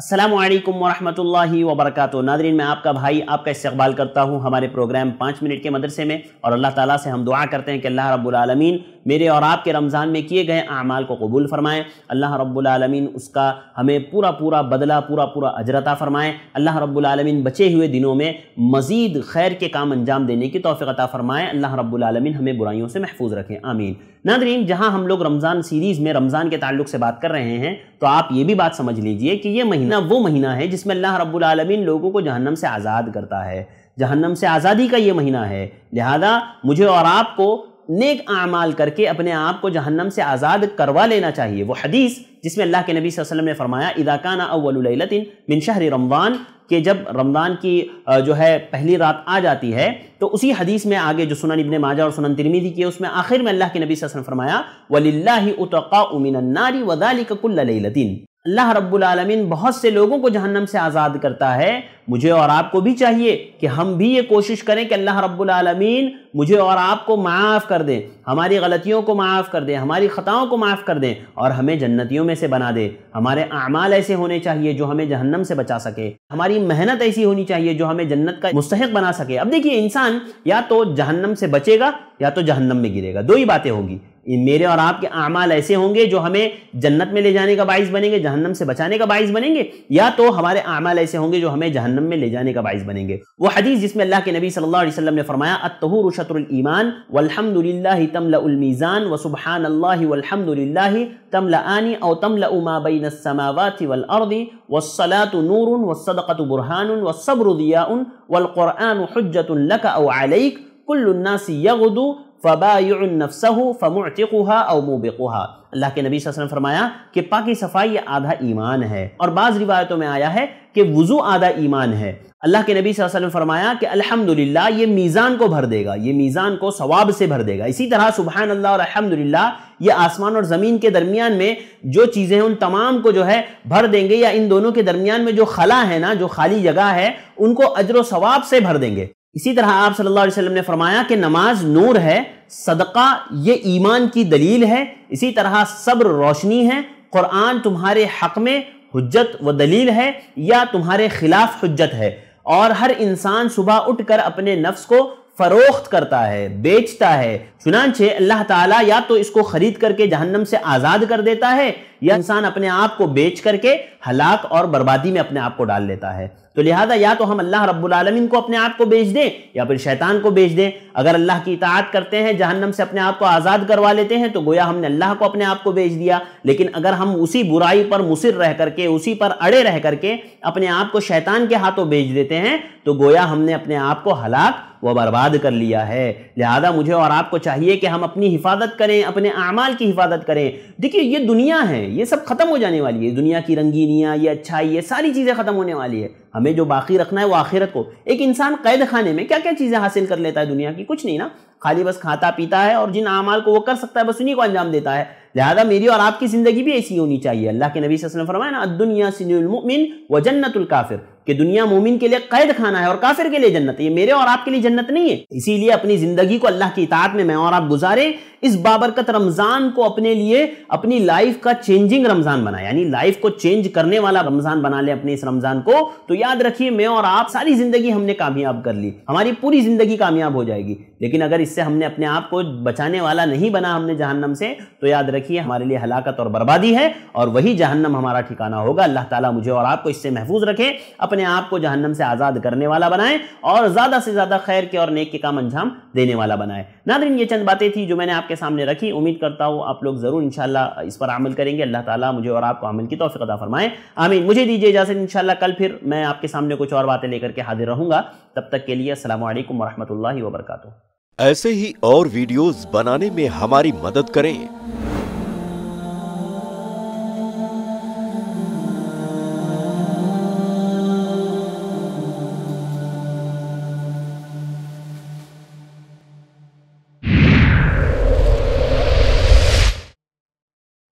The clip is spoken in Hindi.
असलम वरहमल वबरक नादरीन मैं आपका भाई आपका इस्तबाल करता हूँ हमारे प्रोग्राम पाँच मिनट के मदरसे में और अल्लाह ताला से हम दुआ करते हैं कि अल्लाह रब्बुलमीन मेरे और आपके रमज़ान में किए गए अमाल को कबूल फ़रमाएँ अल्लाह रब्बुलमीन उसका हमें पूरा पूरा बदला पूरा पूरा अजरता फ़रमाएँ अल्लाह रब्बुलमीन बचे हुए दिनों में मज़ीद खैर के काम अंजाम देने की तोफ़ी अता फ़रमाएँ अल्लाह रब्बुलमीन हमें बुराइयों से महफूज रखें आमीन नादरीन जहां हम लोग रमज़ान सीरीज़ में रमज़ान के ताल्लुक से बात कर रहे हैं तो आप ये भी बात समझ लीजिए कि ये महीना वो महीना है जिसमें अल्लाह रब्लमिन लोगों को जहन्नम से आज़ाद करता है जहन्नम से आज़ादी का ये महीना है लिहाजा मुझे और आपको नेक अमाल करके अपने आप को जहन्नम से आज़ाद करवा लेना चाहिए वो हदीस जिसमें अल्लाह के नबी वसल्लम ने फरमाया इदाकाना अव्वलतिन बिन शहर रमज़ान के जब रमज़ान की जो है पहली रात आ जाती है तो उसी हदीस में आगे जो सुनन इबन माजा और सुनन तिरमिदी की है उसमें आखिर में अल्लाह के नबी वसल्लम फरमाया वलिल्ला उतका उमिन नारी वदालिकुल्लतिन अल्लाह रब्बुल आलमीन बहुत से लोगों को जहन्नम से आज़ाद करता है मुझे और आपको भी चाहिए कि हम भी ये कोशिश करें कि अल्लाह रब्बुल आलमीन मुझे और आपको माफ़ कर दें हमारी गलतियों को माफ़ कर दें हमारी ख़ताओं को माफ़ कर दें और हमें जन्नतियों में से बना दे हमारे अमाल ऐसे होने चाहिए जो हमें जहन्नम से बचा सके हमारी मेहनत ऐसी होनी चाहिए जो हमें जन्नत का मुस्तक बना सके अब देखिए इंसान या तो जहन्नम से बचेगा या तो जहन्नम में गिरेगा दो ही बातें होगी मेरे और आपके अमाल ऐसे होंगे जो हमें जन्नत में ले जाने का बाइस बनेंगे जहन्नम से बचाने का बाइस बनेंगे या तो हमारे अमाल ऐसे होंगे जो हमें जहन्नम में ले जाने का बाइस बनेंगे वो हदीस जिसमें अल्लाह के नबी सल्लल्लाहु अलैहि वसल्लम ने फरमाया अतहूर शतरमान वलहमदिल्ला तमलामीज़ान व सुबहान अल्लाहमदिल्ला तमलानी और तमला उमा बिन समावाति वल अर्दी वसलात नूर वसदक़त बुरहान वसब्र दिया वलक़ुरआन हजतुल्लक अ अलैक कुल्लुन्नासी यगदू फ़बाफ फ़मुतिक़ा और मुबिकुहा अल्लाह के नबी वसल्लम फरमाया कि पाकि सफ़ाई आधा ईमान है और बाज़ रिवायतों में आया है कि वज़ू आधा ईमान है अल्लाह के नबी वसल्लम फरमाया कि अल्हम्दुलिल्लाह ये मीज़ान को भर देगा ये मीज़ान को सवाब से भर देगा इसी तरह सुबह अल्लाह और अलहमदिल्ला ये आसमान और ज़मीन के दरमियान में जो चीज़ें हैं उन तमाम को जो है भर देंगे या इन दोनों के दरमियान में जो खला है ना जो खाली जगह है उनको अजर व सवाब से भर देंगे इसी तरह आप सल्लल्लाहु अलैहि वसल्लम ने फरमाया कि नमाज नूर है सदका ये ईमान की दलील है इसी तरह सब्र रोशनी है कुरान तुम्हारे हक में हजत व दलील है या तुम्हारे खिलाफ हजत है और हर इंसान सुबह उठकर अपने नफ्स को फरोख्त करता है बेचता है चुनानचे अल्लाह ताला या तो इसको खरीद करके जहन्नम से आज़ाद कर देता है या इंसान अपने आप को बेच करके हलाक और बर्बादी में अपने आप को डाल लेता है तो लिहाजा या तो हम अल्लाह रब्बुलमीन को अपने आप को बेच दें या फिर शैतान को बेच दें अगर अल्लाह की इतात करते हैं जहन्नम से अपने आप को आज़ाद करवा लेते हैं तो गोया हमने अल्लाह को अपने आप को बेच दिया लेकिन अगर हम उसी बुराई पर मुसर रह करके उसी पर अड़े रह करके अपने आप को शैतान के हाथों बेच देते हैं तो गोया हमने अपने आप को हलाक वह बर्बाद कर लिया है लिहाजा मुझे और आपको चाहिए कि हम अपनी हिफाजत करें अपने अमाल की हिफाजत करें देखिए ये दुनिया है ये सब ख़त्म हो जाने वाली है दुनिया की रंगीनियाँ ये अच्छाई ये सारी चीज़ें ख़त्म होने वाली है हमें जो बाकी रखना है वो आखिरत को एक इंसान कैद खाने में क्या क्या चीज़ें हासिल कर लेता है दुनिया की कुछ नहीं ना खाली बस खाता पीता है और जिन अमाल को वो कर सकता है बस उन्हीं को अंजाम देता है लिहाजा मेरी और आपकी ज़िंदगी भी ऐसी होनी चाहिए अल्लाह के नबी वसल्लम फरमाया ना दुनिया सिनमिन व जन्नतुल काफिर कि दुनिया मोमिन के लिए कैद खाना है और काफिर के लिए जन्नत ये मेरे और आपके लिए जन्नत नहीं है इसीलिए अपनी ज़िंदगी को अल्लाह की इतात में मैं और आप गुजारे इस बाबरकत रमज़ान को अपने लिए अपनी लाइफ का चेंजिंग रमज़ान बनाए यानी लाइफ को चेंज करने वाला रमज़ान बना ले अपने इस रमज़ान को तो याद रखिए मैं और आप सारी जिंदगी हमने कामयाब कर ली हमारी पूरी जिंदगी कामयाब हो जाएगी लेकिन अगर इससे हमने अपने आप को बचाने वाला नहीं बना हमने जहन्नम से तो याद रखिए हमारे लिए हलाकत और बर्बादी है और वही जहन्नम हमारा ठिकाना होगा अल्लाह ताला मुझे और आपको इससे महफूज रखे अपने आप को जहन्नम से आज़ाद करने वाला बनाए और ज़्यादा से ज़्यादा खैर के और नेक के काम अंजाम देने वाला बनाए नादरीन ये चंद बातें थी जो मैंने आपके सामने रखी उम्मीद करता हूँ आप लोग ज़रूर इंशाल्लाह इस पर अमल करेंगे अल्लाह ताला मुझे और आपको अमल की तोफ़ी अदा फरमाएं आमीन मुझे दीजिए इजाज़त इंशाल्लाह कल फिर मैं आपके सामने कुछ और बातें लेकर के हाजिर रहूँगा तब तक के लिए असल वरहमल वर्का ऐसे ही और वीडियोज़ बनाने में हमारी मदद करें